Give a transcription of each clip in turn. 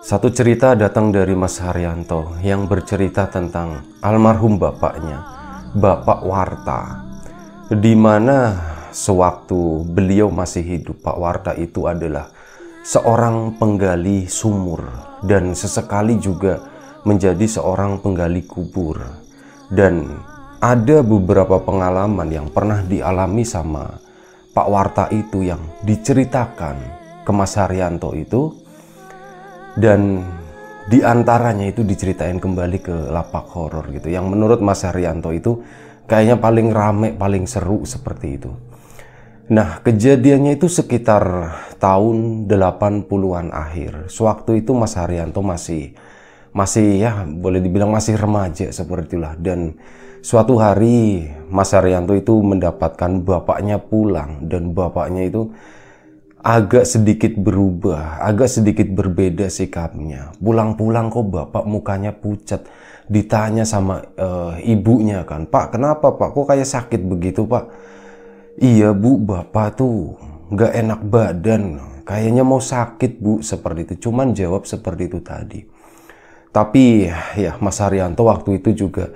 Satu cerita datang dari Mas Haryanto yang bercerita tentang almarhum bapaknya, Bapak Warta. Di mana sewaktu beliau masih hidup, Pak Warta itu adalah seorang penggali sumur dan sesekali juga menjadi seorang penggali kubur dan ada beberapa pengalaman yang pernah dialami sama Pak Warta itu yang diceritakan ke Mas Haryanto itu dan diantaranya itu diceritain kembali ke lapak horor gitu yang menurut Mas Haryanto itu kayaknya paling rame paling seru seperti itu nah kejadiannya itu sekitar tahun 80-an akhir. Sewaktu itu Mas Haryanto masih masih ya boleh dibilang masih remaja seperti itulah dan suatu hari Mas Haryanto itu mendapatkan bapaknya pulang dan bapaknya itu agak sedikit berubah, agak sedikit berbeda sikapnya. Pulang-pulang kok bapak mukanya pucat. Ditanya sama uh, ibunya kan, "Pak, kenapa Pak? Kok kayak sakit begitu, Pak?" "Iya, Bu, bapak tuh nggak enak badan, kayaknya mau sakit bu, seperti itu. Cuman jawab seperti itu tadi. Tapi ya Mas Haryanto waktu itu juga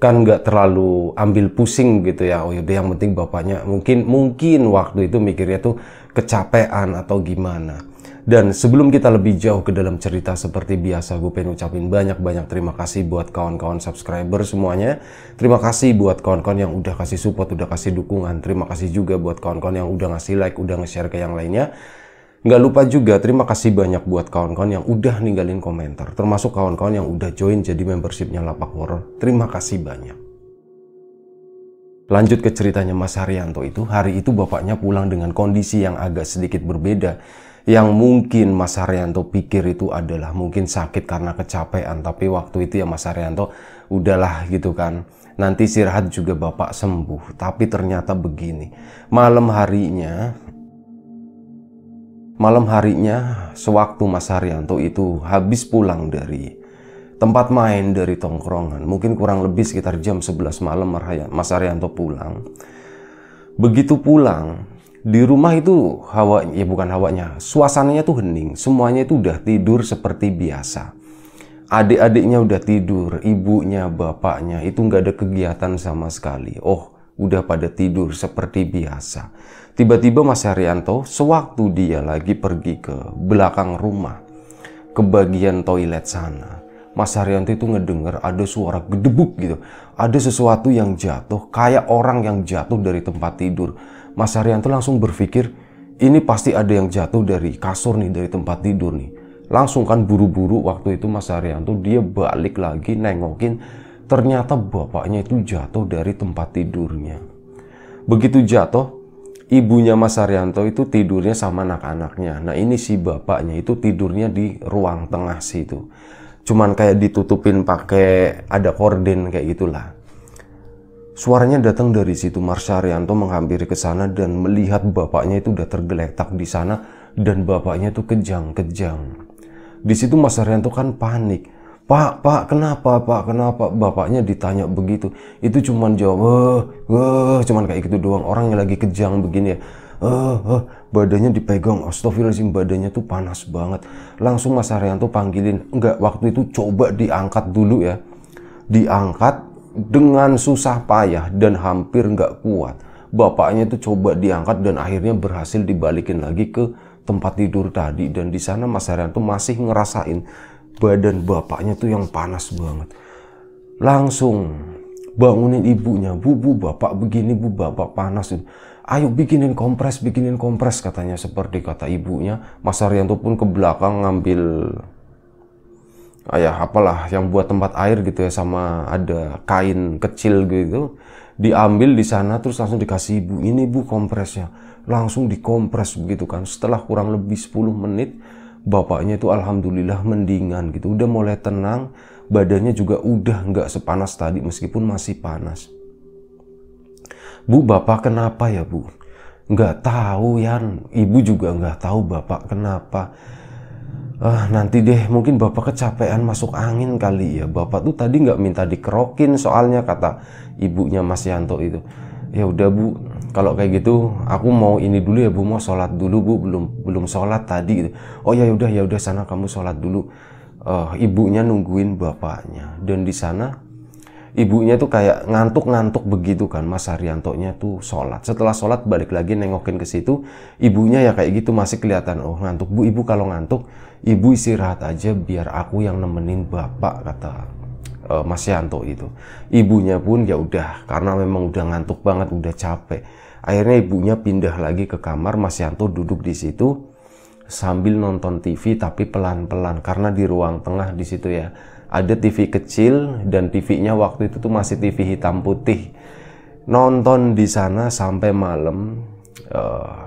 kan nggak terlalu ambil pusing gitu ya. Oh yaudah yang penting bapaknya mungkin mungkin waktu itu mikirnya tuh kecapean atau gimana. Dan sebelum kita lebih jauh ke dalam cerita seperti biasa, gue pengen ucapin banyak-banyak terima kasih buat kawan-kawan subscriber semuanya. Terima kasih buat kawan-kawan yang udah kasih support, udah kasih dukungan. Terima kasih juga buat kawan-kawan yang udah ngasih like, udah nge-share ke yang lainnya. Nggak lupa juga terima kasih banyak buat kawan-kawan yang udah ninggalin komentar. Termasuk kawan-kawan yang udah join jadi membershipnya Lapak Horror. Terima kasih banyak. Lanjut ke ceritanya Mas Haryanto itu, hari itu bapaknya pulang dengan kondisi yang agak sedikit berbeda yang mungkin Mas Haryanto pikir itu adalah mungkin sakit karena kecapean tapi waktu itu ya Mas Haryanto udahlah gitu kan nanti istirahat juga Bapak sembuh tapi ternyata begini malam harinya malam harinya sewaktu Mas Haryanto itu habis pulang dari tempat main dari tongkrongan mungkin kurang lebih sekitar jam 11 malam Mas Haryanto pulang begitu pulang di rumah itu hawa ya bukan hawanya suasananya tuh hening semuanya itu udah tidur seperti biasa adik-adiknya udah tidur ibunya bapaknya itu nggak ada kegiatan sama sekali oh udah pada tidur seperti biasa tiba-tiba Mas Haryanto sewaktu dia lagi pergi ke belakang rumah ke bagian toilet sana Mas Haryanto itu ngedenger ada suara gedebuk gitu ada sesuatu yang jatuh kayak orang yang jatuh dari tempat tidur Mas Haryanto langsung berpikir, ini pasti ada yang jatuh dari kasur nih, dari tempat tidur nih. Langsung kan buru-buru waktu itu Mas Haryanto dia balik lagi nengokin, ternyata bapaknya itu jatuh dari tempat tidurnya. Begitu jatuh, ibunya Mas Haryanto itu tidurnya sama anak-anaknya. Nah ini si bapaknya itu tidurnya di ruang tengah situ. Cuman kayak ditutupin pakai ada korden kayak gitulah. Suaranya datang dari situ. Arianto menghampiri ke sana dan melihat bapaknya itu udah tergeletak di sana dan bapaknya itu kejang-kejang. Di situ Mas Arianto kan panik. Pak, pak, kenapa, pak, kenapa? Bapaknya ditanya begitu. Itu cuman jawab, eh, eh, cuman kayak gitu doang. Orang yang lagi kejang begini ya. Eh, eh, badannya dipegang. Astagfirullahaladzim, badannya tuh panas banget. Langsung Mas Arianto panggilin. Enggak, waktu itu coba diangkat dulu ya. Diangkat, dengan susah payah dan hampir nggak kuat. Bapaknya itu coba diangkat dan akhirnya berhasil dibalikin lagi ke tempat tidur tadi dan di sana Mas Aryanto masih ngerasain badan bapaknya tuh yang panas banget. Langsung bangunin ibunya, bu bu bapak begini bu bapak panas. Ayo bikinin kompres, bikinin kompres katanya seperti kata ibunya. Mas Haryanto pun ke belakang ngambil ayah ya, apalah yang buat tempat air gitu ya sama ada kain kecil gitu diambil di sana terus langsung dikasih ibu ini bu kompresnya langsung dikompres begitu kan setelah kurang lebih 10 menit bapaknya itu alhamdulillah mendingan gitu udah mulai tenang badannya juga udah nggak sepanas tadi meskipun masih panas bu bapak kenapa ya bu nggak tahu ya ibu juga nggak tahu bapak kenapa ah nanti deh mungkin bapak kecapean masuk angin kali ya bapak tuh tadi nggak minta dikerokin soalnya kata ibunya Mas Yanto itu ya udah bu kalau kayak gitu aku mau ini dulu ya bu mau sholat dulu bu belum belum sholat tadi gitu. oh ya udah ya udah sana kamu sholat dulu uh, ibunya nungguin bapaknya dan di sana ibunya tuh kayak ngantuk-ngantuk begitu kan Mas Haryanto nya tuh sholat setelah sholat balik lagi nengokin ke situ ibunya ya kayak gitu masih kelihatan oh ngantuk bu ibu kalau ngantuk ibu istirahat aja biar aku yang nemenin bapak kata uh, Mas Haryanto itu. Ibunya pun ya udah karena memang udah ngantuk banget, udah capek. Akhirnya ibunya pindah lagi ke kamar, Mas Haryanto duduk di situ sambil nonton TV tapi pelan-pelan karena di ruang tengah di situ ya ada TV kecil dan TV-nya waktu itu tuh masih TV hitam putih nonton di sana sampai malam uh,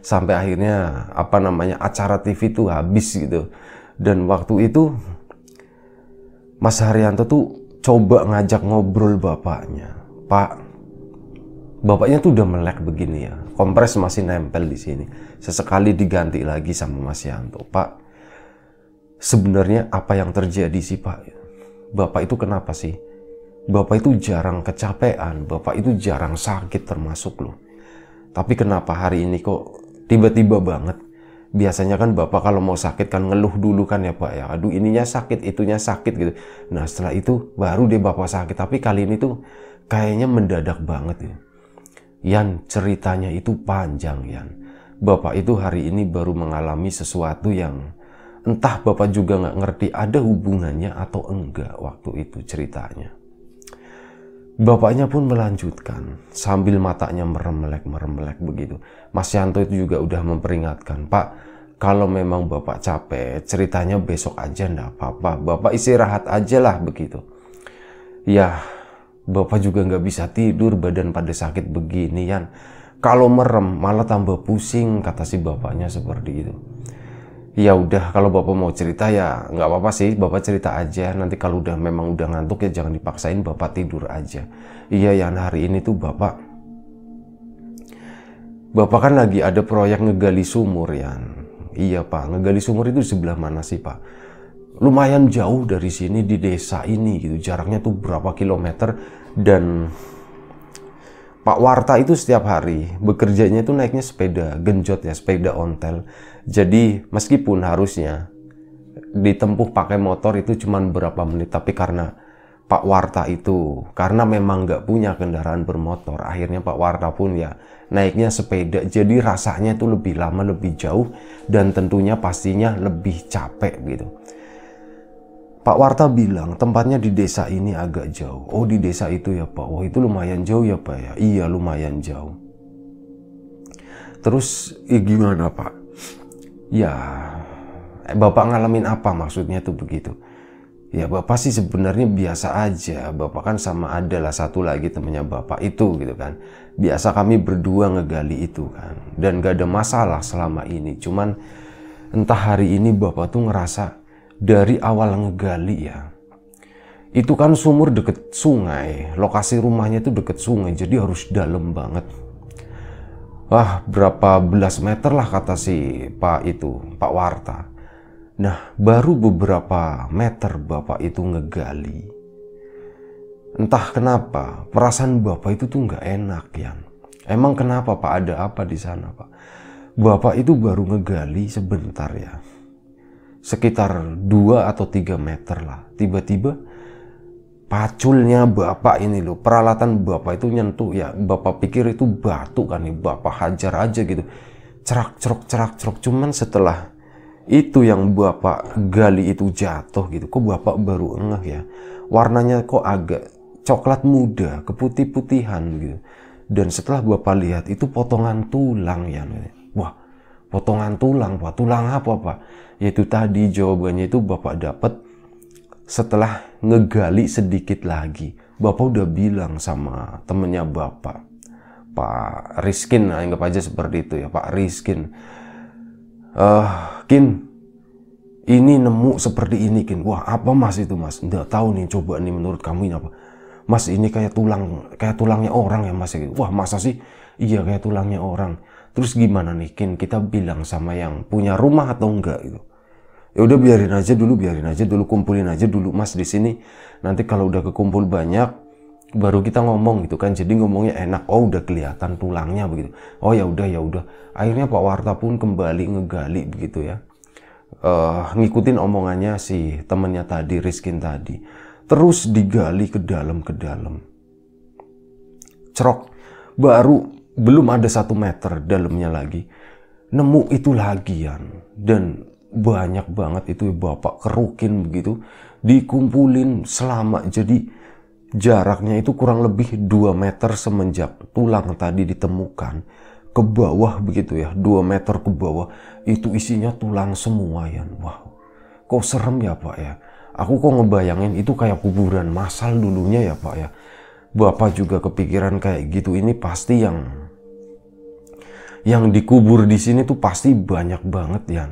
sampai akhirnya apa namanya acara TV itu habis gitu dan waktu itu Mas Haryanto tuh coba ngajak ngobrol bapaknya Pak bapaknya tuh udah melek begini ya kompres masih nempel di sini sesekali diganti lagi sama Mas Yanto Pak sebenarnya apa yang terjadi sih Pak? Bapak itu kenapa sih? Bapak itu jarang kecapean, Bapak itu jarang sakit termasuk loh. Tapi kenapa hari ini kok tiba-tiba banget? Biasanya kan Bapak kalau mau sakit kan ngeluh dulu kan ya Pak ya. Aduh ininya sakit, itunya sakit gitu. Nah setelah itu baru deh Bapak sakit. Tapi kali ini tuh kayaknya mendadak banget ya. Yan ceritanya itu panjang Yan. Bapak itu hari ini baru mengalami sesuatu yang entah Bapak juga nggak ngerti ada hubungannya atau enggak waktu itu ceritanya. Bapaknya pun melanjutkan sambil matanya meremelek-meremelek begitu. Mas Yanto itu juga udah memperingatkan, Pak, kalau memang Bapak capek, ceritanya besok aja ndak apa-apa. Bapak istirahat aja lah begitu. Ya, Bapak juga nggak bisa tidur, badan pada sakit beginian. Kalau merem malah tambah pusing, kata si bapaknya seperti itu ya udah kalau bapak mau cerita ya nggak apa-apa sih bapak cerita aja nanti kalau udah memang udah ngantuk ya jangan dipaksain bapak tidur aja iya yang nah, hari ini tuh bapak bapak kan lagi ada proyek ngegali sumur ya iya pak ngegali sumur itu sebelah mana sih pak lumayan jauh dari sini di desa ini gitu jaraknya tuh berapa kilometer dan Pak Warta itu setiap hari bekerjanya itu naiknya sepeda genjot ya sepeda ontel jadi meskipun harusnya ditempuh pakai motor itu cuma berapa menit, tapi karena Pak Warta itu karena memang nggak punya kendaraan bermotor, akhirnya Pak Warta pun ya naiknya sepeda. Jadi rasanya itu lebih lama, lebih jauh, dan tentunya pastinya lebih capek gitu. Pak Warta bilang tempatnya di desa ini agak jauh. Oh di desa itu ya Pak. Oh itu lumayan jauh ya Pak ya. Iya lumayan jauh. Terus eh, gimana Pak? ya eh, Bapak ngalamin apa maksudnya tuh begitu. Ya Bapak sih sebenarnya biasa aja. Bapak kan sama adalah satu lagi temennya Bapak itu gitu kan. Biasa kami berdua ngegali itu kan. Dan gak ada masalah selama ini. Cuman entah hari ini Bapak tuh ngerasa dari awal ngegali ya. Itu kan sumur deket sungai, lokasi rumahnya itu deket sungai, jadi harus dalam banget wah berapa belas meter lah kata si Pak itu, Pak Warta. Nah, baru beberapa meter Bapak itu ngegali. Entah kenapa, perasaan Bapak itu tuh nggak enak, Yan. Emang kenapa Pak? Ada apa di sana Pak? Bapak itu baru ngegali sebentar ya. Sekitar dua atau tiga meter lah. Tiba-tiba paculnya bapak ini loh peralatan bapak itu nyentuh ya bapak pikir itu batu kan nih bapak hajar aja gitu cerak cerok cerak cerok cuman setelah itu yang bapak gali itu jatuh gitu kok bapak baru ngeh ya warnanya kok agak coklat muda keputih-putihan gitu dan setelah bapak lihat itu potongan tulang ya wah potongan tulang pak tulang apa pak yaitu tadi jawabannya itu bapak dapat setelah ngegali sedikit lagi, Bapak udah bilang sama temennya Bapak, Pak Rizkin nah, anggap aja seperti itu ya, Pak Rizkin Uh, eh, Kin, ini nemu seperti ini Kin. Wah apa mas itu mas? Nggak tahu nih, coba nih menurut kamu ini apa? Mas ini kayak tulang, kayak tulangnya orang ya mas ya. Wah masa sih? Iya kayak tulangnya orang. Terus gimana nih Kin? Kita bilang sama yang punya rumah atau enggak gitu? ya udah biarin aja dulu biarin aja dulu kumpulin aja dulu mas di sini nanti kalau udah kekumpul banyak baru kita ngomong gitu kan jadi ngomongnya enak oh udah kelihatan tulangnya begitu oh ya udah ya udah akhirnya Pak Warta pun kembali ngegali begitu ya uh, ngikutin omongannya si temennya tadi Rizkin tadi terus digali ke dalam ke dalam cerok baru belum ada satu meter dalamnya lagi nemu itu lagian dan banyak banget itu bapak kerukin begitu dikumpulin selama jadi jaraknya itu kurang lebih 2 meter semenjak tulang tadi ditemukan ke bawah begitu ya 2 meter ke bawah itu isinya tulang semua ya wow kok serem ya pak ya aku kok ngebayangin itu kayak kuburan masal dulunya ya pak ya bapak juga kepikiran kayak gitu ini pasti yang yang dikubur di sini tuh pasti banyak banget ya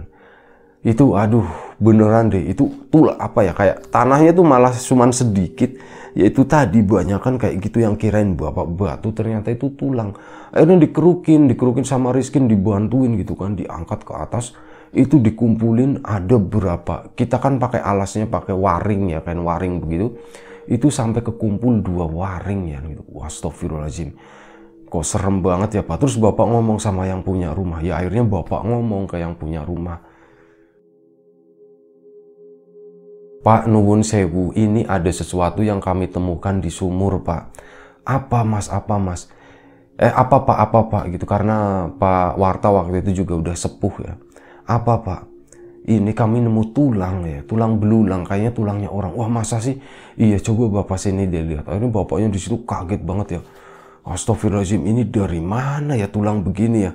itu aduh beneran deh itu tulah apa ya kayak tanahnya tuh malah cuman sedikit yaitu tadi banyak kan kayak gitu yang kirain bapak batu ternyata itu tulang akhirnya dikerukin dikerukin sama Rizkin dibantuin gitu kan diangkat ke atas itu dikumpulin ada berapa kita kan pakai alasnya pakai waring ya kan waring begitu itu sampai kekumpul dua waring ya gitu Astagfirullahaladzim kok serem banget ya pak terus bapak ngomong sama yang punya rumah ya akhirnya bapak ngomong ke yang punya rumah Pak Nuwun Sewu, ini ada sesuatu yang kami temukan di sumur, Pak. Apa Mas, apa Mas? Eh, apa Pak, apa Pak gitu. Karena Pak Warta waktu itu juga udah sepuh ya. Apa Pak? Ini kami nemu tulang ya, tulang belulang, kayaknya tulangnya orang. Wah masa sih? Iya coba bapak sini dia lihat. Ini bapaknya di situ kaget banget ya. Astagfirullahaladzim ini dari mana ya tulang begini ya?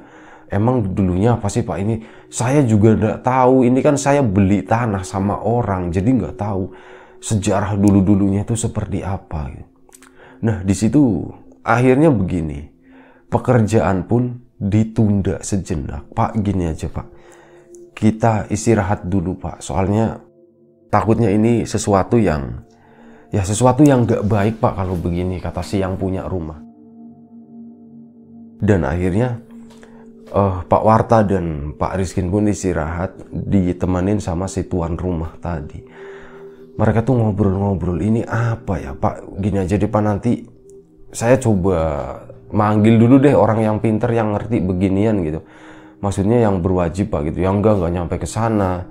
emang dulunya apa sih Pak ini? Saya juga nggak tahu. Ini kan saya beli tanah sama orang, jadi nggak tahu sejarah dulu-dulunya itu seperti apa. Nah di situ akhirnya begini, pekerjaan pun ditunda sejenak. Pak gini aja Pak, kita istirahat dulu Pak. Soalnya takutnya ini sesuatu yang ya sesuatu yang nggak baik Pak kalau begini kata si yang punya rumah. Dan akhirnya uh, Pak Warta dan Pak Rizkin pun istirahat ditemenin sama si tuan rumah tadi mereka tuh ngobrol-ngobrol ini apa ya Pak gini aja deh Pak nanti saya coba manggil dulu deh orang yang pinter yang ngerti beginian gitu maksudnya yang berwajib Pak gitu yang enggak enggak nyampe ke sana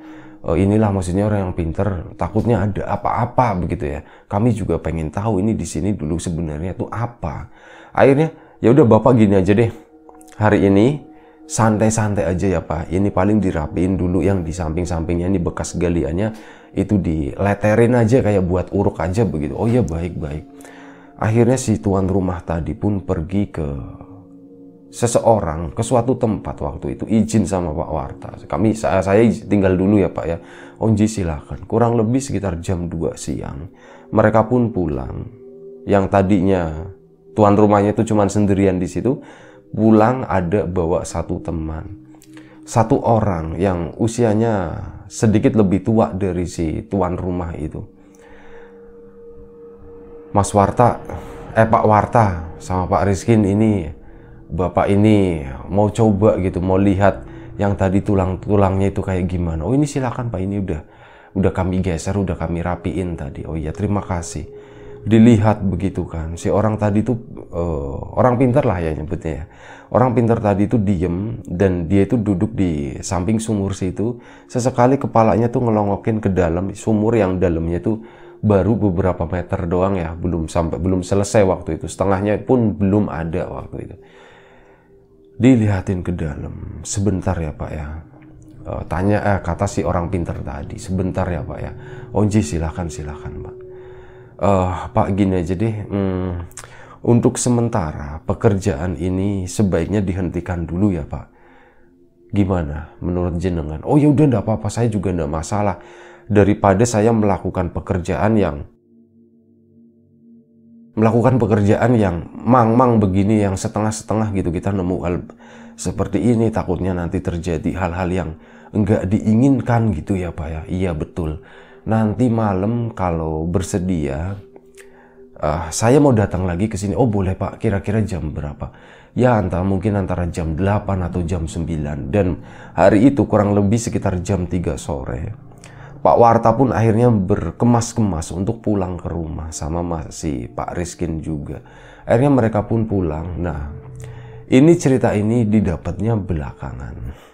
Uh, inilah maksudnya orang yang pinter takutnya ada apa-apa begitu ya kami juga pengen tahu ini di sini dulu sebenarnya tuh apa akhirnya ya udah Bapak gini aja deh hari ini santai-santai aja ya Pak. Ini paling dirapiin dulu yang di samping-sampingnya ini bekas galiannya itu dileterin aja kayak buat uruk aja begitu. Oh ya baik-baik. Akhirnya si tuan rumah tadi pun pergi ke seseorang ke suatu tempat waktu itu izin sama Pak Warta. Kami saya, saya tinggal dulu ya Pak ya. Onji oh, silahkan. Kurang lebih sekitar jam 2 siang mereka pun pulang. Yang tadinya tuan rumahnya itu cuman sendirian di situ, pulang ada bawa satu teman. Satu orang yang usianya sedikit lebih tua dari si tuan rumah itu. Mas Warta, eh Pak Warta sama Pak Rizkin ini Bapak ini mau coba gitu, mau lihat yang tadi tulang-tulangnya itu kayak gimana. Oh ini silakan Pak, ini udah udah kami geser, udah kami rapiin tadi. Oh iya, terima kasih dilihat begitu kan si orang tadi tuh uh, orang pintar lah ya nyebutnya ya orang pintar tadi itu diem dan dia itu duduk di samping sumur situ sesekali kepalanya tuh ngelongokin ke dalam sumur yang dalamnya itu baru beberapa meter doang ya belum sampai belum selesai waktu itu setengahnya pun belum ada waktu itu dilihatin ke dalam sebentar ya pak ya eh, tanya eh, kata si orang pinter tadi sebentar ya pak ya onji silahkan silahkan pak uh, Pak gini aja deh hmm, untuk sementara pekerjaan ini sebaiknya dihentikan dulu ya Pak gimana menurut jenengan oh ya udah ndak apa-apa saya juga ndak masalah daripada saya melakukan pekerjaan yang melakukan pekerjaan yang mang-mang begini yang setengah-setengah gitu kita nemu hal seperti ini takutnya nanti terjadi hal-hal yang enggak diinginkan gitu ya Pak ya iya betul nanti malam kalau bersedia uh, saya mau datang lagi ke sini. Oh boleh Pak, kira-kira jam berapa? Ya antara mungkin antara jam 8 atau jam 9 dan hari itu kurang lebih sekitar jam 3 sore. Pak Warta pun akhirnya berkemas-kemas untuk pulang ke rumah sama masih Pak Rizkin juga. Akhirnya mereka pun pulang. Nah, ini cerita ini didapatnya belakangan.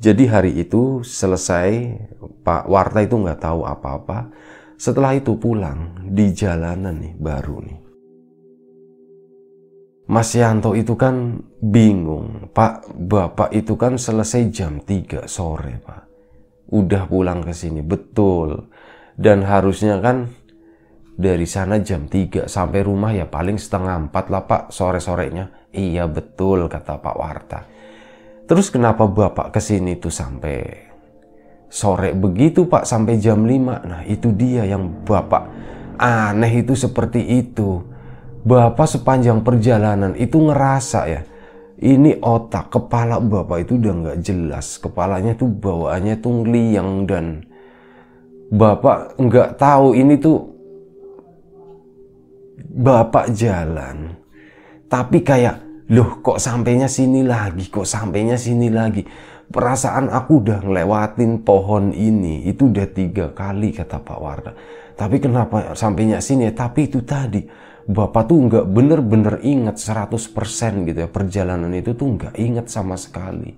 Jadi hari itu selesai Pak Warta itu nggak tahu apa-apa. Setelah itu pulang di jalanan nih baru nih. Mas Yanto itu kan bingung, Pak Bapak itu kan selesai jam 3 sore Pak. Udah pulang ke sini, betul. Dan harusnya kan dari sana jam 3 sampai rumah ya paling setengah 4 lah Pak sore-sorenya. Iya betul kata Pak Warta Terus kenapa Bapak kesini tuh sampai sore begitu Pak sampai jam 5? Nah itu dia yang Bapak aneh itu seperti itu. Bapak sepanjang perjalanan itu ngerasa ya ini otak kepala Bapak itu udah nggak jelas. Kepalanya tuh bawaannya tuh liang dan Bapak nggak tahu ini tuh Bapak jalan. Tapi kayak loh kok sampainya sini lagi, kok sampainya sini lagi. Perasaan aku udah ngelewatin pohon ini, itu udah tiga kali kata Pak Warda Tapi kenapa sampainya sini? Tapi itu tadi, Bapak tuh nggak bener-bener ingat 100% gitu ya, perjalanan itu tuh nggak ingat sama sekali.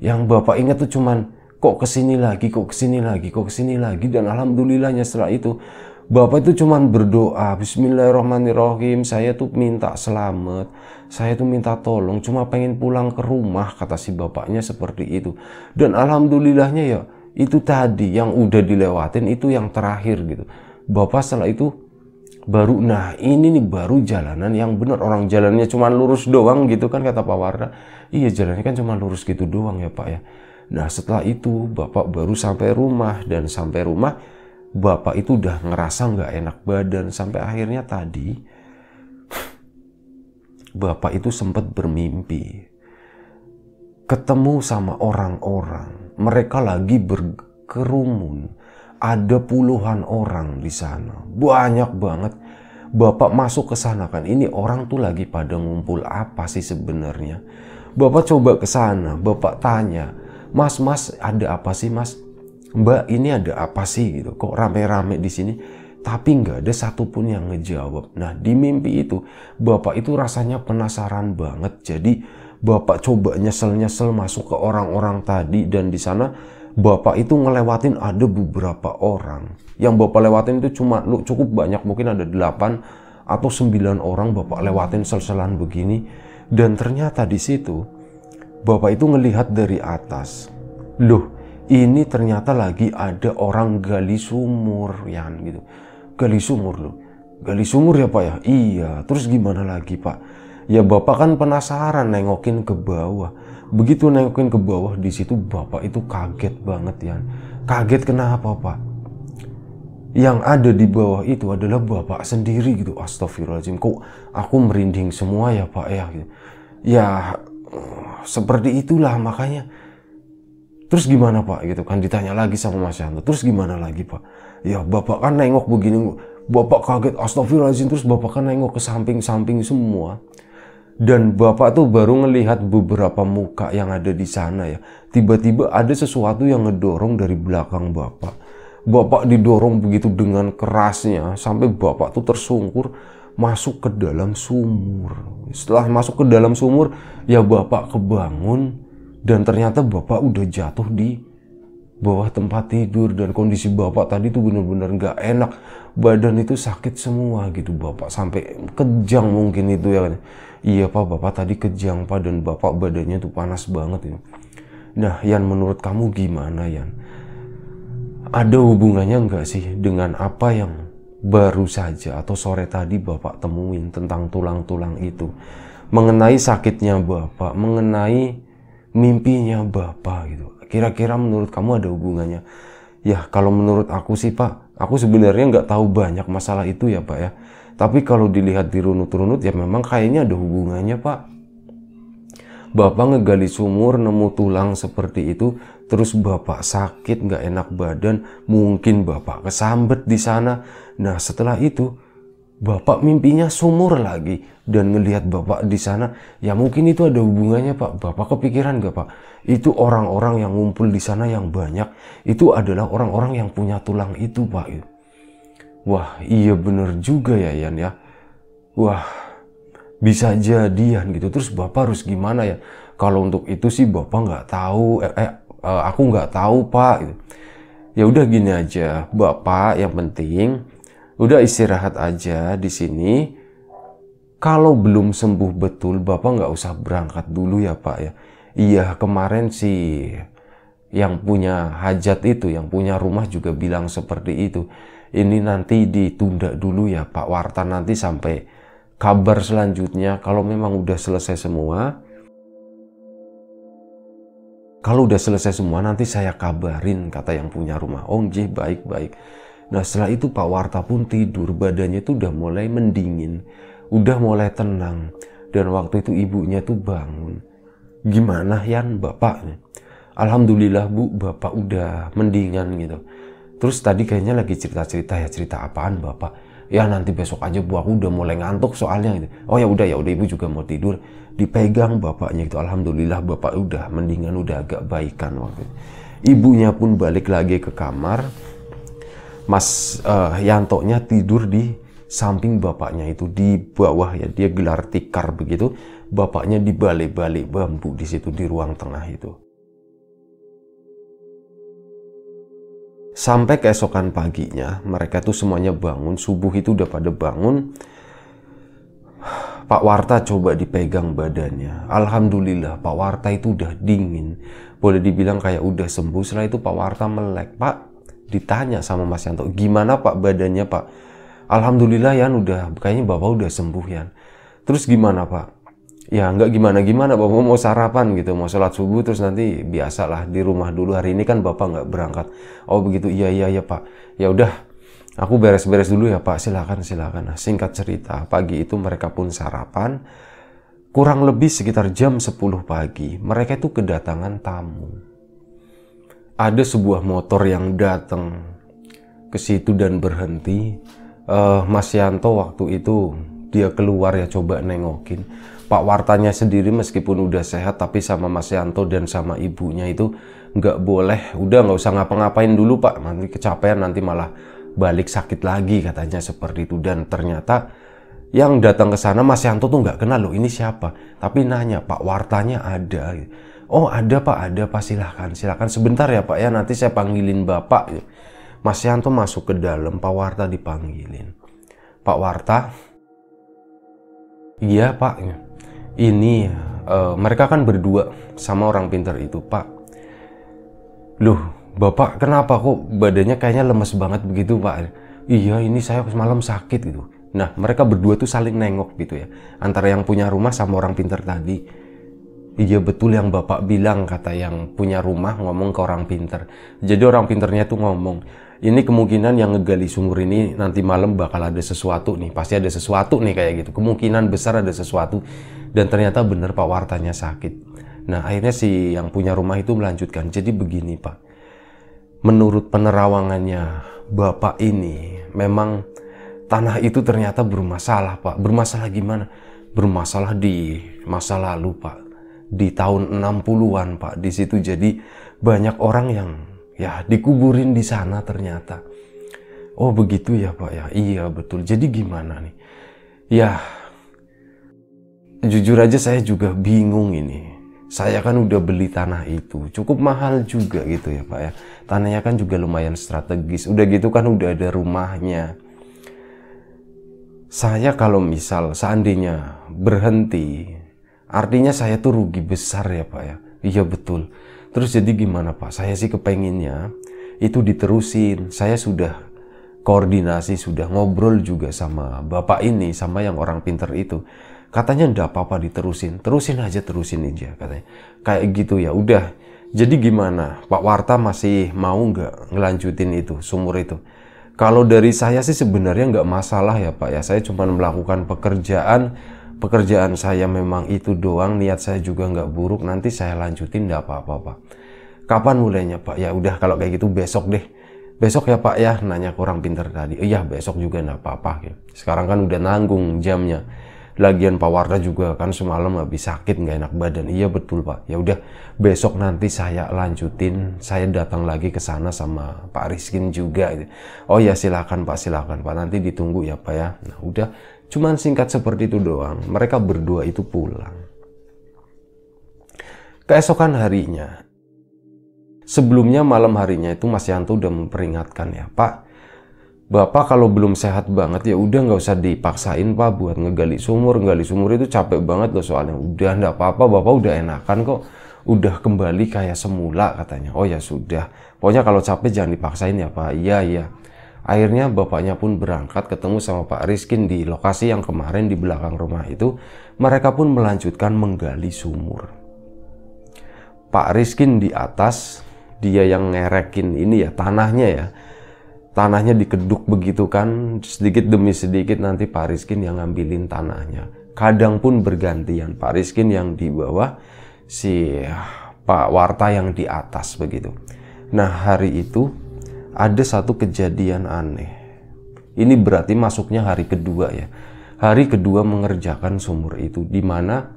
Yang Bapak ingat tuh cuman, kok kesini lagi, kok kesini lagi, kok kesini lagi. Dan alhamdulillahnya setelah itu, Bapak itu cuman berdoa, Bismillahirrahmanirrahim, saya tuh minta selamat, saya tuh minta tolong, cuma pengen pulang ke rumah, kata si bapaknya seperti itu. Dan alhamdulillahnya ya, itu tadi yang udah dilewatin itu yang terakhir gitu. Bapak setelah itu baru, nah ini nih baru jalanan yang benar orang jalannya cuma lurus doang gitu kan kata Pak Warna. Iya jalannya kan cuma lurus gitu doang ya Pak ya. Nah setelah itu Bapak baru sampai rumah dan sampai rumah bapak itu udah ngerasa nggak enak badan sampai akhirnya tadi bapak itu sempat bermimpi ketemu sama orang-orang mereka lagi berkerumun ada puluhan orang di sana banyak banget Bapak masuk ke sana kan ini orang tuh lagi pada ngumpul apa sih sebenarnya Bapak coba ke sana Bapak tanya Mas mas ada apa sih mas Mbak ini ada apa sih gitu? Kok rame-rame di sini? Tapi nggak ada satupun yang ngejawab. Nah di mimpi itu bapak itu rasanya penasaran banget. Jadi bapak coba nyesel-nyesel masuk ke orang-orang tadi dan di sana bapak itu ngelewatin ada beberapa orang. Yang bapak lewatin itu cuma lu cukup banyak mungkin ada delapan atau sembilan orang bapak lewatin sel-selan begini. Dan ternyata di situ bapak itu ngelihat dari atas. Loh, ini ternyata lagi ada orang gali sumur ya gitu gali sumur loh gali sumur ya pak ya iya terus gimana lagi pak ya bapak kan penasaran nengokin ke bawah begitu nengokin ke bawah di situ bapak itu kaget banget ya kaget kenapa pak yang ada di bawah itu adalah bapak sendiri gitu astagfirullahaladzim kok aku merinding semua ya pak ya gitu. ya seperti itulah makanya Terus gimana Pak gitu kan ditanya lagi sama Mas Yanto. Terus gimana lagi Pak? Ya Bapak kan nengok begini, Bapak kaget astagfirullahaladzim terus Bapak kan nengok ke samping-samping semua. Dan Bapak tuh baru ngelihat beberapa muka yang ada di sana ya. Tiba-tiba ada sesuatu yang ngedorong dari belakang Bapak. Bapak didorong begitu dengan kerasnya sampai Bapak tuh tersungkur masuk ke dalam sumur. Setelah masuk ke dalam sumur, ya Bapak kebangun dan ternyata bapak udah jatuh di bawah tempat tidur dan kondisi bapak tadi tuh bener-bener gak enak badan itu sakit semua gitu bapak sampai kejang mungkin itu ya kan. iya pak bapak tadi kejang pak dan bapak badannya tuh panas banget ini nah yang menurut kamu gimana Yan ada hubungannya nggak sih dengan apa yang baru saja atau sore tadi bapak temuin tentang tulang-tulang itu mengenai sakitnya bapak mengenai mimpinya Bapak gitu. Kira-kira menurut kamu ada hubungannya? Ya kalau menurut aku sih Pak, aku sebenarnya nggak tahu banyak masalah itu ya Pak ya. Tapi kalau dilihat di runut-runut ya memang kayaknya ada hubungannya Pak. Bapak ngegali sumur nemu tulang seperti itu terus bapak sakit nggak enak badan mungkin bapak kesambet di sana nah setelah itu Bapak mimpinya sumur lagi dan ngelihat Bapak di sana. Ya mungkin itu ada hubungannya Pak. Bapak kepikiran gak Pak? Itu orang-orang yang ngumpul di sana yang banyak. Itu adalah orang-orang yang punya tulang itu Pak. Wah iya bener juga ya Yan ya. Wah bisa jadian gitu. Terus Bapak harus gimana ya? Kalau untuk itu sih Bapak nggak tahu. Eh, eh, eh aku nggak tahu Pak. Ya udah gini aja. Bapak yang penting udah istirahat aja di sini. Kalau belum sembuh betul, Bapak nggak usah berangkat dulu ya Pak ya. Iya kemarin sih yang punya hajat itu, yang punya rumah juga bilang seperti itu. Ini nanti ditunda dulu ya Pak Warta nanti sampai kabar selanjutnya kalau memang udah selesai semua. Kalau udah selesai semua nanti saya kabarin kata yang punya rumah. Oh, baik-baik Nah setelah itu Pak Warta pun tidur, badannya itu udah mulai mendingin, udah mulai tenang. Dan waktu itu ibunya tuh bangun. Gimana Yan bapak? Alhamdulillah bu, bapak udah mendingan gitu. Terus tadi kayaknya lagi cerita-cerita ya cerita apaan bapak? ya nanti besok aja bu aku udah mulai ngantuk soalnya gitu. oh ya udah ya udah ibu juga mau tidur dipegang bapaknya gitu alhamdulillah bapak udah mendingan udah agak baikan waktu itu. ibunya pun balik lagi ke kamar Mas uh, eh, nya tidur di samping bapaknya itu di bawah ya dia gelar tikar begitu bapaknya di balik-balik bambu di situ di ruang tengah itu sampai keesokan paginya mereka tuh semuanya bangun subuh itu udah pada bangun Pak Warta coba dipegang badannya Alhamdulillah Pak Warta itu udah dingin boleh dibilang kayak udah sembuh setelah itu Pak Warta melek Pak ditanya sama Mas Yanto, gimana Pak badannya Pak? Alhamdulillah Yan udah, kayaknya Bapak udah sembuh Yan. Terus gimana Pak? Ya nggak gimana-gimana, Bapak mau sarapan gitu, mau sholat subuh terus nanti biasalah di rumah dulu. Hari ini kan Bapak nggak berangkat. Oh begitu, iya iya iya Pak. Ya udah, aku beres-beres dulu ya Pak, silakan silakan. Nah, singkat cerita, pagi itu mereka pun sarapan. Kurang lebih sekitar jam 10 pagi, mereka itu kedatangan tamu ada sebuah motor yang datang ke situ dan berhenti. Uh, Mas Yanto waktu itu dia keluar ya coba nengokin. Pak Wartanya sendiri meskipun udah sehat tapi sama Mas Yanto dan sama ibunya itu nggak boleh. Udah nggak usah ngapa-ngapain dulu Pak. Nanti kecapean nanti malah balik sakit lagi katanya seperti itu. Dan ternyata yang datang ke sana Mas Yanto tuh nggak kenal loh ini siapa. Tapi nanya Pak Wartanya ada. Oh ada pak, ada pak silahkan, silahkan sebentar ya pak ya nanti saya panggilin bapak. Mas Yanto masuk ke dalam, Pak Warta dipanggilin. Pak Warta, iya pak, ini uh, mereka kan berdua sama orang pintar itu pak. Loh, bapak kenapa kok badannya kayaknya lemes banget begitu pak? Iya ini saya semalam sakit gitu. Nah mereka berdua tuh saling nengok gitu ya, antara yang punya rumah sama orang pintar tadi Iya betul yang bapak bilang kata yang punya rumah ngomong ke orang pinter. Jadi orang pinternya tuh ngomong, ini kemungkinan yang ngegali sumur ini nanti malam bakal ada sesuatu nih. Pasti ada sesuatu nih kayak gitu. Kemungkinan besar ada sesuatu. Dan ternyata bener pak wartanya sakit. Nah akhirnya si yang punya rumah itu melanjutkan. Jadi begini pak. Menurut penerawangannya bapak ini memang tanah itu ternyata bermasalah pak. Bermasalah gimana? Bermasalah di masa lalu pak di tahun 60-an, Pak. Di situ jadi banyak orang yang ya dikuburin di sana ternyata. Oh, begitu ya, Pak ya. Iya, betul. Jadi gimana nih? Ya jujur aja saya juga bingung ini. Saya kan udah beli tanah itu, cukup mahal juga gitu ya, Pak ya. Tanahnya kan juga lumayan strategis. Udah gitu kan udah ada rumahnya saya kalau misal seandainya berhenti Artinya saya tuh rugi besar ya Pak ya. Iya betul. Terus jadi gimana Pak? Saya sih kepenginnya itu diterusin. Saya sudah koordinasi, sudah ngobrol juga sama bapak ini, sama yang orang pinter itu. Katanya ndak apa-apa diterusin, terusin aja, terusin aja katanya. Kayak gitu ya, udah. Jadi gimana? Pak Warta masih mau nggak ngelanjutin itu, sumur itu? Kalau dari saya sih sebenarnya nggak masalah ya Pak ya. Saya cuma melakukan pekerjaan pekerjaan saya memang itu doang niat saya juga nggak buruk nanti saya lanjutin nggak apa-apa pak kapan mulainya pak ya udah kalau kayak gitu besok deh besok ya pak ya nanya kurang pinter tadi iya besok juga nggak apa-apa gitu. sekarang kan udah nanggung jamnya lagian Pak Warda juga kan semalam habis sakit nggak enak badan iya betul pak ya udah besok nanti saya lanjutin saya datang lagi ke sana sama Pak Rizkin juga gitu. oh ya silakan pak silakan pak nanti ditunggu ya pak ya nah udah Cuman singkat seperti itu doang, mereka berdua itu pulang. Keesokan harinya, sebelumnya malam harinya itu Mas Yanto udah memperingatkan ya, Pak, Bapak kalau belum sehat banget ya udah nggak usah dipaksain Pak buat ngegali sumur. Ngegali sumur itu capek banget loh soalnya. Udah nggak apa-apa, Bapak udah enakan kok. Udah kembali kayak semula katanya. Oh ya sudah. Pokoknya kalau capek jangan dipaksain ya Pak. Iya, iya. Akhirnya bapaknya pun berangkat ketemu sama Pak Rizkin di lokasi yang kemarin di belakang rumah itu. Mereka pun melanjutkan menggali sumur. Pak Rizkin di atas, dia yang ngerekin ini ya tanahnya ya. Tanahnya dikeduk begitu kan, sedikit demi sedikit nanti Pak Rizkin yang ngambilin tanahnya. Kadang pun bergantian Pak Rizkin yang di bawah, si Pak Warta yang di atas begitu. Nah hari itu ada satu kejadian aneh. Ini berarti masuknya hari kedua ya. Hari kedua mengerjakan sumur itu di mana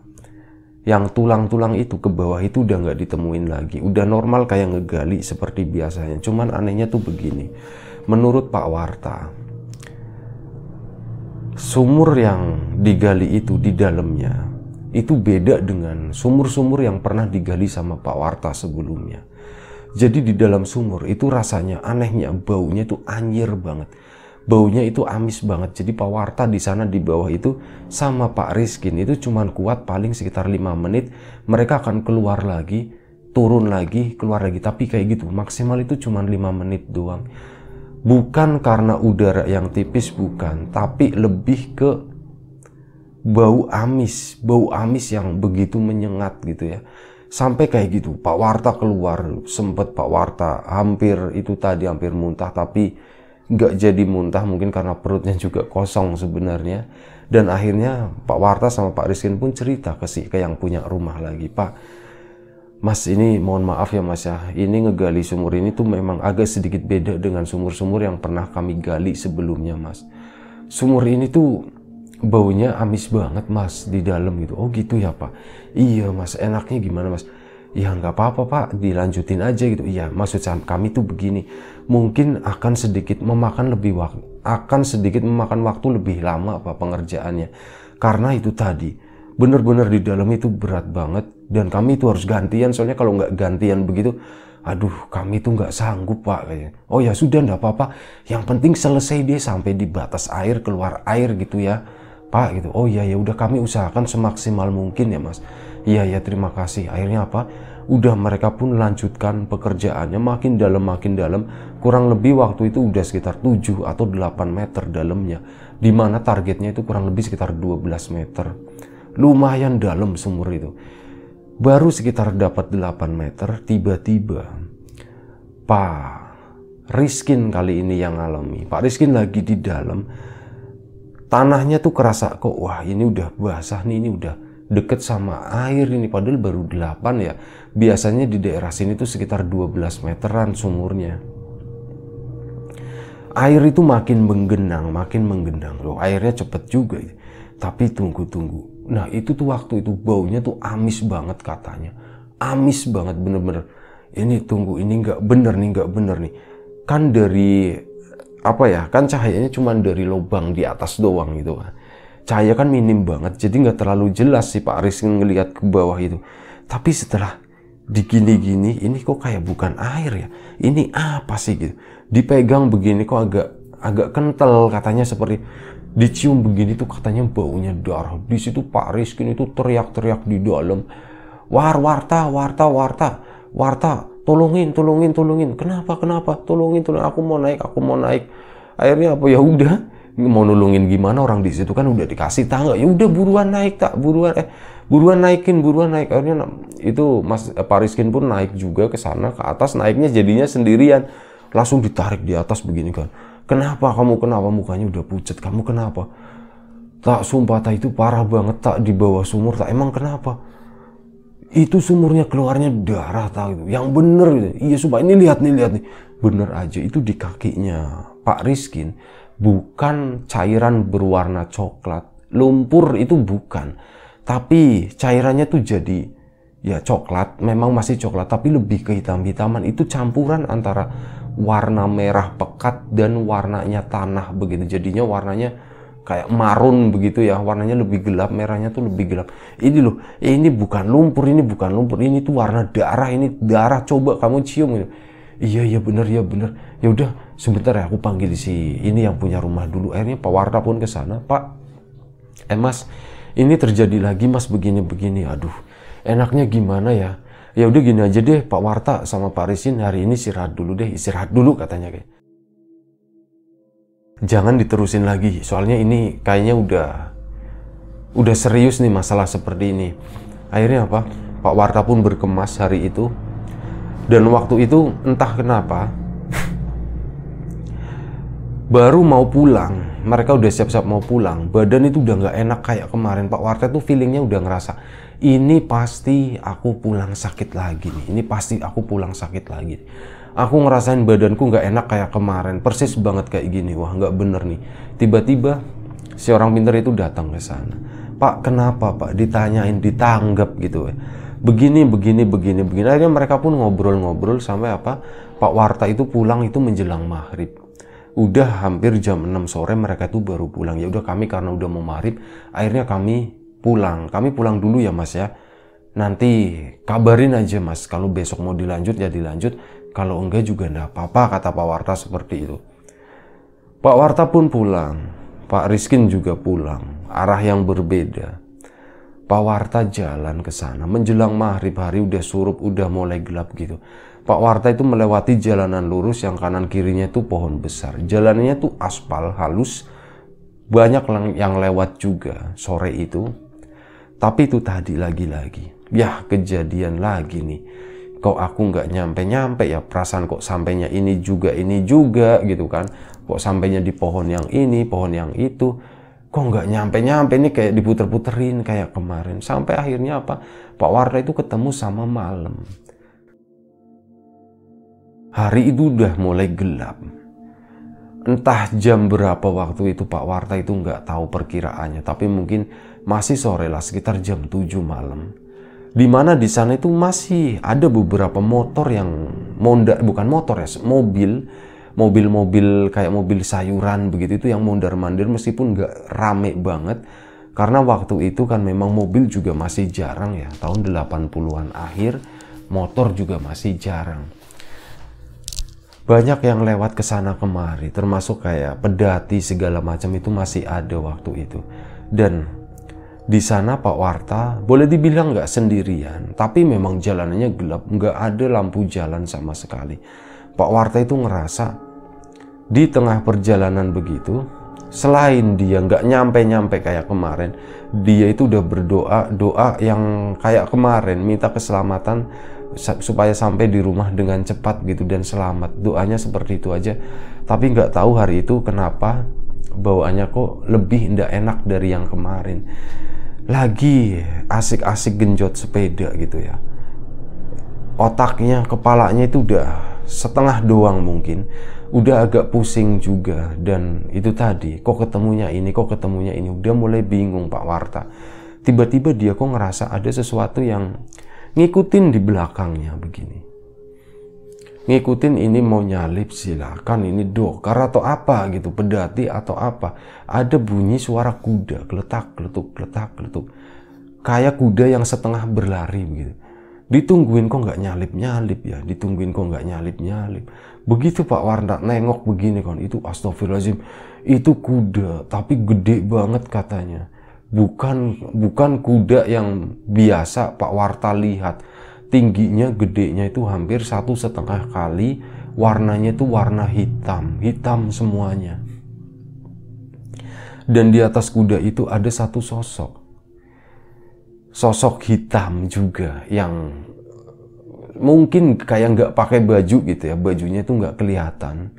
yang tulang-tulang itu ke bawah itu udah nggak ditemuin lagi. Udah normal kayak ngegali seperti biasanya. Cuman anehnya tuh begini. Menurut Pak Warta, sumur yang digali itu di dalamnya itu beda dengan sumur-sumur yang pernah digali sama Pak Warta sebelumnya. Jadi di dalam sumur itu rasanya anehnya baunya itu anjir banget. Baunya itu amis banget. Jadi Pak Warta di sana di bawah itu sama Pak Rizkin itu cuman kuat paling sekitar 5 menit. Mereka akan keluar lagi, turun lagi, keluar lagi. Tapi kayak gitu maksimal itu cuman 5 menit doang. Bukan karena udara yang tipis bukan, tapi lebih ke bau amis, bau amis yang begitu menyengat gitu ya sampai kayak gitu Pak Warta keluar sempet Pak Warta hampir itu tadi hampir muntah tapi nggak jadi muntah mungkin karena perutnya juga kosong sebenarnya dan akhirnya Pak Warta sama Pak Rizkin pun cerita ke si ke yang punya rumah lagi Pak Mas ini mohon maaf ya Mas ya, ini ngegali sumur ini tuh memang agak sedikit beda dengan sumur-sumur yang pernah kami gali sebelumnya Mas. Sumur ini tuh baunya amis banget mas di dalam gitu oh gitu ya pak iya mas enaknya gimana mas ya nggak apa-apa pak dilanjutin aja gitu iya maksud kami tuh begini mungkin akan sedikit memakan lebih waktu akan sedikit memakan waktu lebih lama pak pengerjaannya karena itu tadi bener-bener di dalam itu berat banget dan kami itu harus gantian soalnya kalau nggak gantian begitu aduh kami itu nggak sanggup pak oh ya sudah nggak apa-apa yang penting selesai dia sampai di batas air keluar air gitu ya Pak gitu oh iya ya udah kami usahakan semaksimal mungkin ya Mas iya ya terima kasih akhirnya apa udah mereka pun lanjutkan pekerjaannya makin dalam makin dalam kurang lebih waktu itu udah sekitar 7 atau 8 meter dalamnya dimana targetnya itu kurang lebih sekitar 12 meter lumayan dalam sumur itu baru sekitar dapat 8 meter tiba-tiba Pak rizkin kali ini yang alami Pak rizkin lagi di dalam tanahnya tuh kerasa kok wah ini udah basah nih ini udah deket sama air ini padahal baru 8 ya biasanya di daerah sini tuh sekitar 12 meteran sumurnya air itu makin menggenang makin menggenang loh airnya cepet juga ya. tapi tunggu-tunggu nah itu tuh waktu itu baunya tuh amis banget katanya amis banget bener-bener ini tunggu ini nggak bener nih nggak bener nih kan dari apa ya kan cahayanya cuma dari lubang di atas doang gitu cahaya kan minim banget jadi nggak terlalu jelas sih Pak Aris ngelihat ke bawah itu tapi setelah digini-gini ini kok kayak bukan air ya ini apa sih gitu dipegang begini kok agak agak kental katanya seperti dicium begini tuh katanya baunya darah di situ Pak Rizkin itu teriak-teriak di dalam war warta warta warta warta tolongin tolongin tolongin kenapa kenapa tolongin tolongin aku mau naik aku mau naik akhirnya apa ya udah mau nolongin gimana orang di situ kan udah dikasih tangga ya udah buruan naik tak buruan eh buruan naikin buruan naik akhirnya itu Mas eh, Pariskin pun naik juga ke sana ke atas naiknya jadinya sendirian langsung ditarik di atas begini kan kenapa kamu kenapa mukanya udah pucet, kamu kenapa tak sumpah tak itu parah banget tak di bawah sumur tak emang kenapa itu sumurnya keluarnya darah tahu gitu. Yang bener gitu. Iya sumpah ini lihat nih lihat nih. Bener aja itu di kakinya Pak Rizkin bukan cairan berwarna coklat. Lumpur itu bukan. Tapi cairannya tuh jadi ya coklat, memang masih coklat tapi lebih ke hitam-hitaman. Itu campuran antara warna merah pekat dan warnanya tanah begitu. Jadinya warnanya kayak marun begitu ya warnanya lebih gelap merahnya tuh lebih gelap ini loh eh, ini bukan lumpur ini bukan lumpur ini tuh warna darah ini darah coba kamu cium gitu iya iya bener ya bener ya udah sebentar ya aku panggil si ini yang punya rumah dulu akhirnya Pak Warta pun ke sana Pak eh mas ini terjadi lagi mas begini begini aduh enaknya gimana ya ya udah gini aja deh Pak Warta sama Pak Risin hari ini istirahat dulu deh istirahat dulu katanya kayak jangan diterusin lagi soalnya ini kayaknya udah udah serius nih masalah seperti ini akhirnya apa Pak Warta pun berkemas hari itu dan waktu itu entah kenapa baru mau pulang mereka udah siap-siap mau pulang badan itu udah nggak enak kayak kemarin Pak Warta tuh feelingnya udah ngerasa ini pasti aku pulang sakit lagi nih ini pasti aku pulang sakit lagi aku ngerasain badanku nggak enak kayak kemarin persis banget kayak gini wah nggak bener nih tiba-tiba si orang pinter itu datang ke sana pak kenapa pak ditanyain ditanggap gitu begini begini begini begini akhirnya mereka pun ngobrol-ngobrol sampai apa Pak Warta itu pulang itu menjelang maghrib udah hampir jam 6 sore mereka itu baru pulang ya udah kami karena udah mau maghrib akhirnya kami pulang kami pulang dulu ya mas ya nanti kabarin aja mas kalau besok mau dilanjut ya dilanjut kalau enggak juga enggak apa-apa kata Pak Warta seperti itu. Pak Warta pun pulang. Pak Rizkin juga pulang. Arah yang berbeda. Pak Warta jalan ke sana. Menjelang maghrib hari udah surup, udah mulai gelap gitu. Pak Warta itu melewati jalanan lurus yang kanan kirinya tuh pohon besar. Jalannya tuh aspal halus. Banyak yang lewat juga sore itu. Tapi itu tadi lagi-lagi. Yah kejadian lagi nih kok aku nggak nyampe-nyampe ya perasaan kok sampainya ini juga ini juga gitu kan kok sampainya di pohon yang ini pohon yang itu kok nggak nyampe-nyampe ini kayak diputer-puterin kayak kemarin sampai akhirnya apa Pak Warna itu ketemu sama malam hari itu udah mulai gelap entah jam berapa waktu itu Pak Warta itu nggak tahu perkiraannya tapi mungkin masih sore lah sekitar jam 7 malam di mana di sana itu masih ada beberapa motor yang mondar bukan motor ya mobil mobil-mobil kayak mobil sayuran begitu itu yang mondar-mandir meskipun nggak rame banget karena waktu itu kan memang mobil juga masih jarang ya tahun 80-an akhir motor juga masih jarang banyak yang lewat ke sana kemari termasuk kayak pedati segala macam itu masih ada waktu itu dan di sana Pak Warta boleh dibilang nggak sendirian, tapi memang jalanannya gelap, nggak ada lampu jalan sama sekali. Pak Warta itu ngerasa di tengah perjalanan begitu, selain dia nggak nyampe-nyampe kayak kemarin, dia itu udah berdoa doa yang kayak kemarin minta keselamatan supaya sampai di rumah dengan cepat gitu dan selamat. Doanya seperti itu aja, tapi nggak tahu hari itu kenapa bawaannya kok lebih ndak enak dari yang kemarin lagi asik-asik genjot sepeda gitu ya otaknya kepalanya itu udah setengah doang mungkin udah agak pusing juga dan itu tadi kok ketemunya ini kok ketemunya ini udah mulai bingung Pak Warta tiba-tiba dia kok ngerasa ada sesuatu yang ngikutin di belakangnya begini ngikutin ini mau nyalip silakan ini dokar atau apa gitu pedati atau apa ada bunyi suara kuda geletak geletuk geletak geletuk kayak kuda yang setengah berlari begitu ditungguin kok nggak nyalip nyalip ya ditungguin kok nggak nyalip nyalip begitu Pak Warna nengok begini kan itu Astagfirullahaladzim itu kuda tapi gede banget katanya bukan bukan kuda yang biasa Pak Warta lihat tingginya gedenya itu hampir satu setengah kali warnanya itu warna hitam hitam semuanya dan di atas kuda itu ada satu sosok sosok hitam juga yang mungkin kayak nggak pakai baju gitu ya bajunya itu nggak kelihatan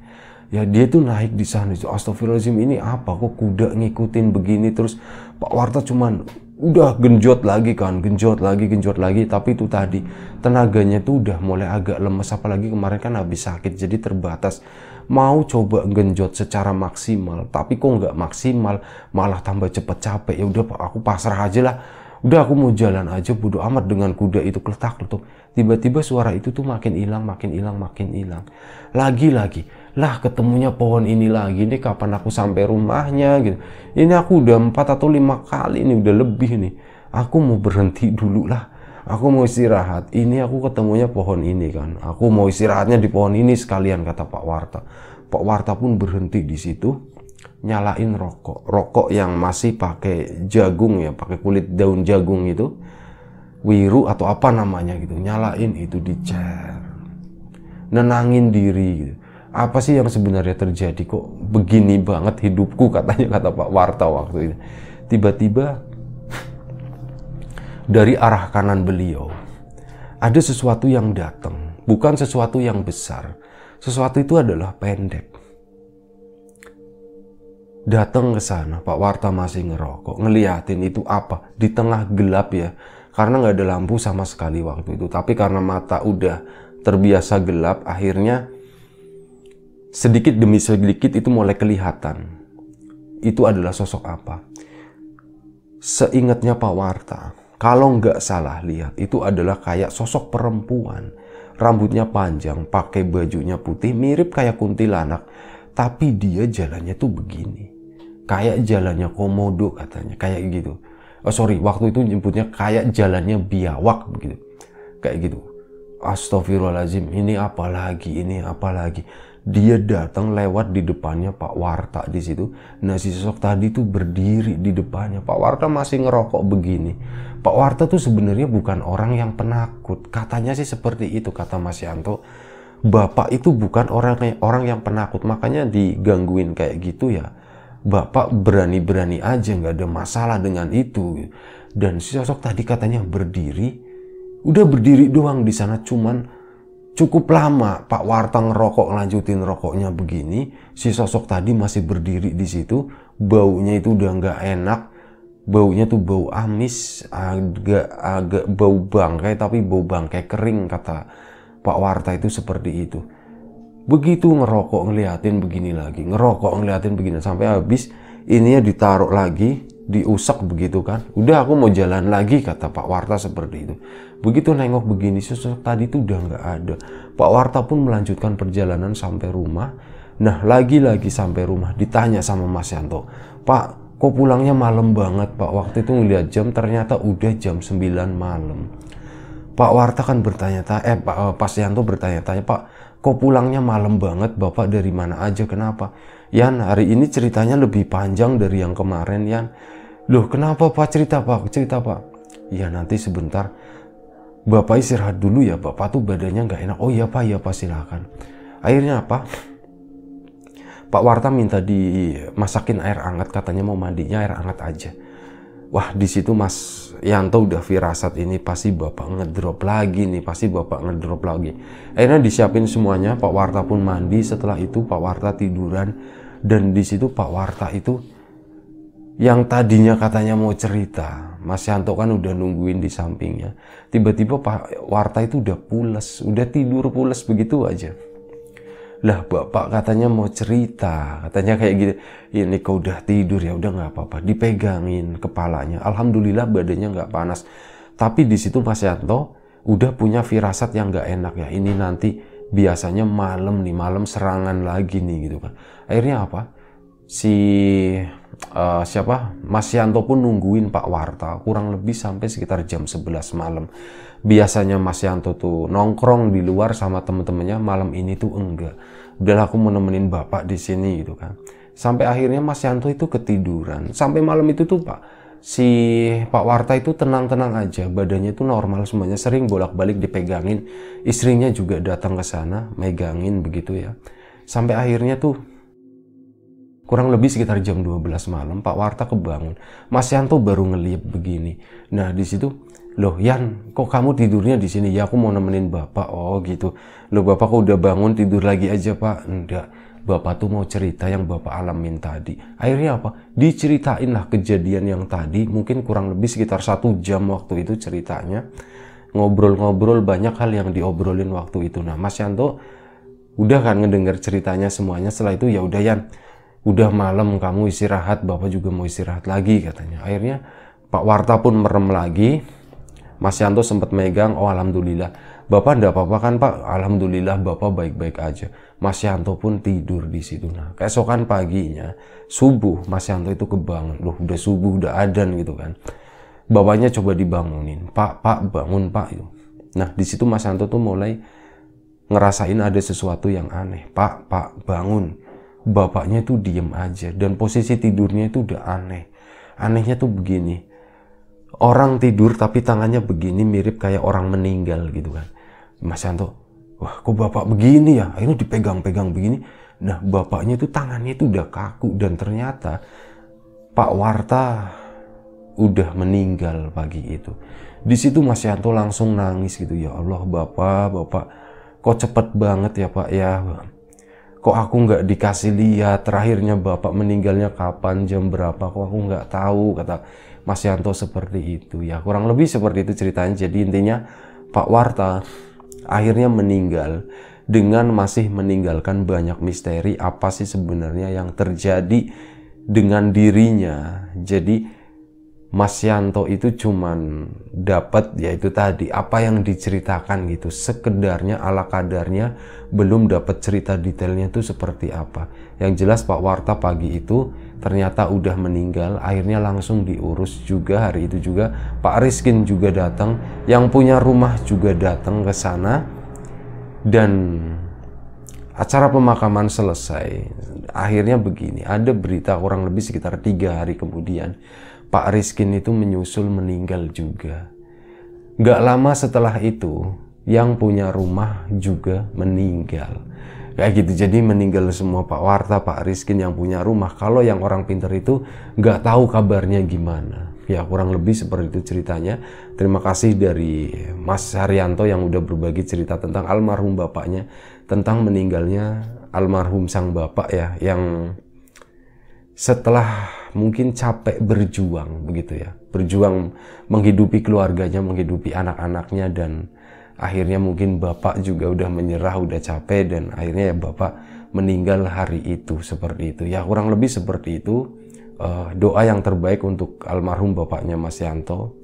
ya dia itu naik di sana itu astagfirullahaladzim ini apa kok kuda ngikutin begini terus Pak Warta cuman udah genjot lagi kan genjot lagi genjot lagi tapi itu tadi tenaganya tuh udah mulai agak lemes apalagi kemarin kan habis sakit jadi terbatas mau coba genjot secara maksimal tapi kok nggak maksimal malah tambah cepet capek ya udah aku pasrah aja lah udah aku mau jalan aja bodo amat dengan kuda itu keletak tuh tiba-tiba suara itu tuh makin hilang makin hilang makin hilang lagi-lagi lah ketemunya pohon ini lagi nih kapan aku sampai rumahnya gitu ini aku udah empat atau lima kali nih udah lebih nih aku mau berhenti dulu lah aku mau istirahat ini aku ketemunya pohon ini kan aku mau istirahatnya di pohon ini sekalian kata Pak Warta Pak Warta pun berhenti di situ nyalain rokok rokok yang masih pakai jagung ya pakai kulit daun jagung itu wiru atau apa namanya gitu nyalain itu di chair nenangin diri gitu apa sih yang sebenarnya terjadi kok begini banget hidupku katanya kata Pak Warta waktu itu tiba-tiba dari arah kanan beliau ada sesuatu yang datang bukan sesuatu yang besar sesuatu itu adalah pendek datang ke sana Pak Warta masih ngerokok ngeliatin itu apa di tengah gelap ya karena nggak ada lampu sama sekali waktu itu tapi karena mata udah terbiasa gelap akhirnya sedikit demi sedikit itu mulai kelihatan. Itu adalah sosok apa? Seingatnya Pak Warta, kalau nggak salah lihat, itu adalah kayak sosok perempuan. Rambutnya panjang, pakai bajunya putih, mirip kayak kuntilanak. Tapi dia jalannya tuh begini. Kayak jalannya komodo katanya, kayak gitu. Oh, sorry, waktu itu nyebutnya kayak jalannya biawak begitu. Kayak gitu. Astagfirullahaladzim, ini apalagi, ini apalagi dia datang lewat di depannya Pak Warta di situ. Nah si sosok tadi tuh berdiri di depannya. Pak Warta masih ngerokok begini. Pak Warta tuh sebenarnya bukan orang yang penakut. Katanya sih seperti itu kata Mas Yanto. Bapak itu bukan orang orang yang penakut. Makanya digangguin kayak gitu ya. Bapak berani-berani aja nggak ada masalah dengan itu. Dan si sosok tadi katanya berdiri. Udah berdiri doang di sana cuman Cukup lama Pak Warta ngerokok lanjutin rokoknya begini, si sosok tadi masih berdiri di situ, baunya itu udah nggak enak, baunya tuh bau amis, agak agak bau bangkai tapi bau bangkai kering kata Pak Warta itu seperti itu. Begitu ngerokok ngeliatin begini lagi, ngerokok ngeliatin begini sampai habis ininya ditaruh lagi, diusak begitu kan. Udah aku mau jalan lagi kata Pak Warta seperti itu. Begitu nengok begini, sosok tadi tuh udah nggak ada. Pak Warta pun melanjutkan perjalanan sampai rumah. Nah, lagi-lagi sampai rumah ditanya sama Mas Yanto, "Pak, kok pulangnya malam banget, Pak?" Waktu itu ngeliat jam, ternyata udah jam 9 malam. Pak Warta kan bertanya-tanya, eh Pak eh, Yanto bertanya-tanya, "Pak, kok pulangnya malam banget? Bapak dari mana aja? Kenapa?" "Yan, hari ini ceritanya lebih panjang dari yang kemarin, Yan." "Loh, kenapa Pak cerita, Pak? Cerita, Pak." "Ya, nanti sebentar." Bapak istirahat dulu ya, Bapak tuh badannya nggak enak. Oh iya Pak, iya Pak silahkan. Akhirnya apa? Pak Warta minta dimasakin air hangat, katanya mau mandinya air hangat aja. Wah di situ Mas Yanto udah firasat ini pasti bapak ngedrop lagi nih, pasti bapak ngedrop lagi. Akhirnya disiapin semuanya, Pak Warta pun mandi. Setelah itu Pak Warta tiduran dan di situ Pak Warta itu yang tadinya katanya mau cerita, Mas Yanto kan udah nungguin di sampingnya. Tiba-tiba Pak Warta itu udah pules, udah tidur pules begitu aja. Lah bapak katanya mau cerita, katanya kayak gitu. Ya, ini kau udah tidur ya, udah nggak apa-apa. Dipegangin kepalanya. Alhamdulillah badannya nggak panas. Tapi di situ Mas Yanto udah punya firasat yang nggak enak ya. Ini nanti biasanya malam nih, malam serangan lagi nih gitu kan. Akhirnya apa? Si uh, siapa Mas Yanto pun nungguin Pak Warta kurang lebih sampai sekitar jam 11 malam. Biasanya Mas Yanto tuh nongkrong di luar sama temen-temennya malam ini tuh enggak. Udah aku menemani bapak di sini gitu kan. Sampai akhirnya Mas Yanto itu ketiduran. Sampai malam itu tuh Pak si Pak Warta itu tenang-tenang aja, badannya itu normal semuanya, sering bolak-balik dipegangin. Istrinya juga datang ke sana, megangin begitu ya. Sampai akhirnya tuh Kurang lebih sekitar jam 12 malam Pak Warta kebangun. Mas Yanto baru ngeliat begini. Nah di situ loh Yan kok kamu tidurnya di sini ya aku mau nemenin bapak oh gitu loh bapak kok udah bangun tidur lagi aja pak enggak bapak tuh mau cerita yang bapak alamin tadi akhirnya apa diceritain lah kejadian yang tadi mungkin kurang lebih sekitar satu jam waktu itu ceritanya ngobrol-ngobrol banyak hal yang diobrolin waktu itu nah Mas Yanto udah kan ngedenger ceritanya semuanya setelah itu ya udah Yan udah malam kamu istirahat, bapak juga mau istirahat lagi katanya. Akhirnya Pak Warta pun merem lagi. Mas Yanto sempat megang, oh alhamdulillah. Bapak ndak apa-apa kan Pak? Alhamdulillah Bapak baik-baik aja. Mas Yanto pun tidur di situ. Nah, keesokan paginya, subuh Mas Yanto itu kebangun. Loh, udah subuh, udah adan gitu kan. Bapaknya coba dibangunin. Pak, Pak, bangun Pak. Gitu. Nah, di situ Mas Yanto tuh mulai ngerasain ada sesuatu yang aneh. Pak, Pak, bangun bapaknya itu diem aja dan posisi tidurnya itu udah aneh anehnya tuh begini orang tidur tapi tangannya begini mirip kayak orang meninggal gitu kan Mas Yanto wah kok bapak begini ya Ini dipegang-pegang begini nah bapaknya itu tangannya itu udah kaku dan ternyata Pak Warta udah meninggal pagi itu di situ Mas Yanto langsung nangis gitu ya Allah bapak bapak kok cepet banget ya pak ya kok aku nggak dikasih lihat terakhirnya bapak meninggalnya kapan jam berapa kok aku nggak tahu kata Mas Yanto seperti itu ya kurang lebih seperti itu ceritanya jadi intinya Pak Warta akhirnya meninggal dengan masih meninggalkan banyak misteri apa sih sebenarnya yang terjadi dengan dirinya jadi Mas Yanto itu cuman dapat yaitu tadi apa yang diceritakan gitu sekedarnya ala kadarnya belum dapat cerita detailnya itu seperti apa yang jelas Pak Warta pagi itu ternyata udah meninggal akhirnya langsung diurus juga hari itu juga Pak Rizkin juga datang yang punya rumah juga datang ke sana dan acara pemakaman selesai akhirnya begini ada berita kurang lebih sekitar tiga hari kemudian Pak Rizkin itu menyusul meninggal juga. Gak lama setelah itu, yang punya rumah juga meninggal. Kayak gitu, jadi meninggal semua Pak Warta, Pak Rizkin yang punya rumah. Kalau yang orang pinter itu gak tahu kabarnya gimana. Ya kurang lebih seperti itu ceritanya. Terima kasih dari Mas Haryanto yang udah berbagi cerita tentang almarhum bapaknya. Tentang meninggalnya almarhum sang bapak ya. Yang setelah mungkin capek berjuang begitu ya berjuang menghidupi keluarganya menghidupi anak-anaknya dan akhirnya mungkin bapak juga udah menyerah udah capek dan akhirnya ya bapak meninggal hari itu seperti itu ya kurang lebih seperti itu uh, doa yang terbaik untuk almarhum bapaknya Mas Yanto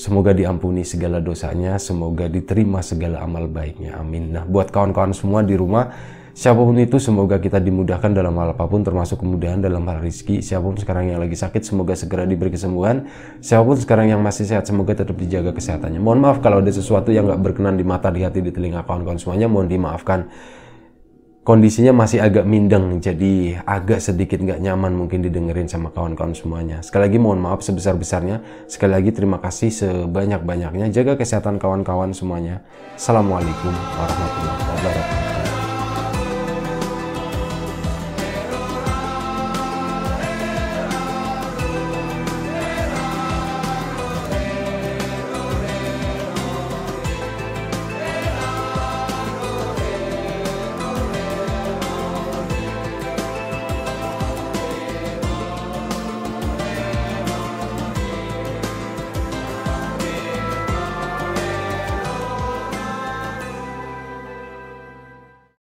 Semoga diampuni segala dosanya, semoga diterima segala amal baiknya. Amin. Nah, buat kawan-kawan semua di rumah, Siapapun itu semoga kita dimudahkan dalam hal apapun termasuk kemudahan dalam hal rizki. Siapapun sekarang yang lagi sakit semoga segera diberi kesembuhan. Siapapun sekarang yang masih sehat semoga tetap dijaga kesehatannya. Mohon maaf kalau ada sesuatu yang nggak berkenan di mata, di hati, di telinga kawan-kawan semuanya. Mohon dimaafkan. Kondisinya masih agak mindeng, jadi agak sedikit nggak nyaman mungkin didengerin sama kawan-kawan semuanya. Sekali lagi mohon maaf sebesar-besarnya. Sekali lagi terima kasih sebanyak-banyaknya. Jaga kesehatan kawan-kawan semuanya. Assalamualaikum warahmatullahi wabarakatuh.